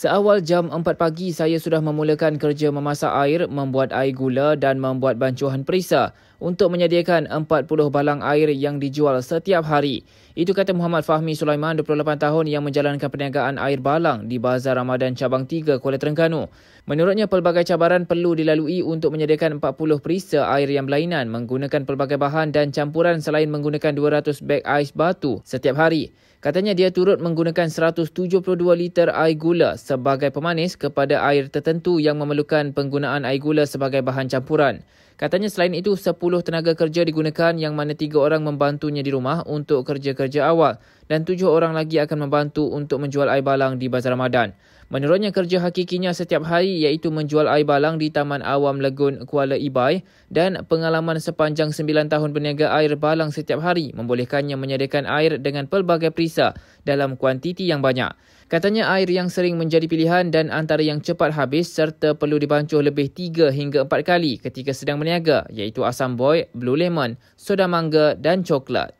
Seawal jam 4 pagi, saya sudah memulakan kerja memasak air, membuat air gula dan membuat bancuhan perisa untuk menyediakan 40 balang air yang dijual setiap hari. Itu kata Muhammad Fahmi Sulaiman, 28 tahun yang menjalankan perniagaan air balang di Bazar Ramadan Cabang 3 Kuala Terengganu. Menurutnya, pelbagai cabaran perlu dilalui untuk menyediakan 40 perisa air yang berlainan menggunakan pelbagai bahan dan campuran selain menggunakan 200 beg ais batu setiap hari. Katanya dia turut menggunakan 172 liter air gula sebagai pemanis kepada air tertentu yang memerlukan penggunaan air gula sebagai bahan campuran. Katanya selain itu, 10 tenaga kerja digunakan yang mana 3 orang membantunya di rumah untuk kerja-kerja awal dan tujuh orang lagi akan membantu untuk menjual air balang di Bazar Ramadan. Menurutnya kerja hakikinya setiap hari iaitu menjual air balang di Taman Awam Legun Kuala Ibai dan pengalaman sepanjang sembilan tahun berniaga air balang setiap hari membolehkannya menyediakan air dengan pelbagai perisa dalam kuantiti yang banyak. Katanya air yang sering menjadi pilihan dan antara yang cepat habis serta perlu dibancuh lebih tiga hingga empat kali ketika sedang berniaga iaitu asam boy, blue lemon, soda mangga dan coklat.